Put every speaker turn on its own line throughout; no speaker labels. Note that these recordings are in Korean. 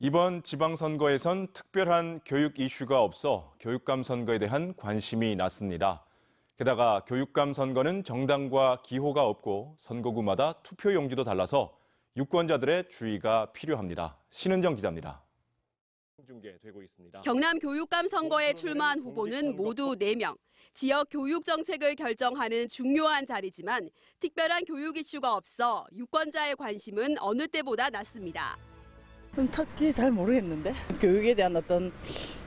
이번 지방선거에선 특별한 교육 이슈가 없어 교육감 선거에 대한 관심이 났습니다 게다가 교육감 선거는 정당과 기호가 없고 선거구마다 투표 용지도 달라서 유권자들의 주의가 필요합니다. 신은정 기자입니다.
경남 교육감 선거에 출마한 후보는 모두 4명. 지역 교육 정책을 결정하는 중요한 자리지만 특별한 교육 이슈가 없어 유권자의 관심은 어느 때보다 낮습니다.
음, 딱히 잘 모르겠는데 교육에 대한 어떤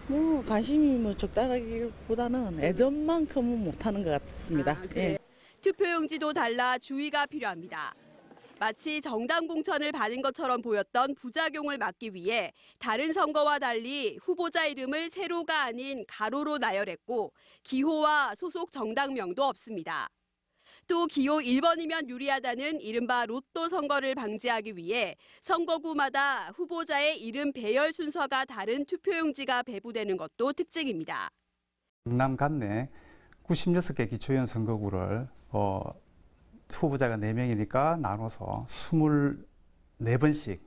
뭐 관심이 뭐 적다라기보다는 예전만큼은 못하는 것 같습니다. 아, 그 예.
투표용지도 달라 주의가 필요합니다. 마치 정당 공천을 받은 것처럼 보였던 부작용을 막기 위해 다른 선거와 달리 후보자 이름을 세로가 아닌 가로로 나열했고 기호와 소속 정당명도 없습니다. 또 기호 1번이면 유리하다는 이른바 로또 선거를 방지하기 위해 선거구마다 후보자의 이름 배열 순서가 다른 투표용지가 배부되는 것도 특징입니다.
경남 간내 96개 기초위 선거구를 어, 후보자가 4명이니까 나눠서 24번씩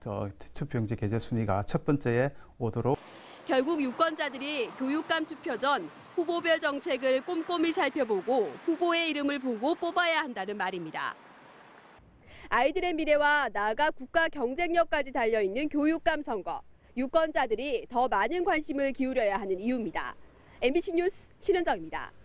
저 투표용지 게재 순위가 첫 번째에 오도록
결국 유권자들이 교육감 투표 전 후보별 정책을 꼼꼼히 살펴보고 후보의 이름을 보고 뽑아야 한다는 말입니다. 아이들의 미래와 나아가 국가 경쟁력까지 달려있는 교육감 선거. 유권자들이 더 많은 관심을 기울여야 하는 이유입니다. MBC 뉴스 신은정입니다.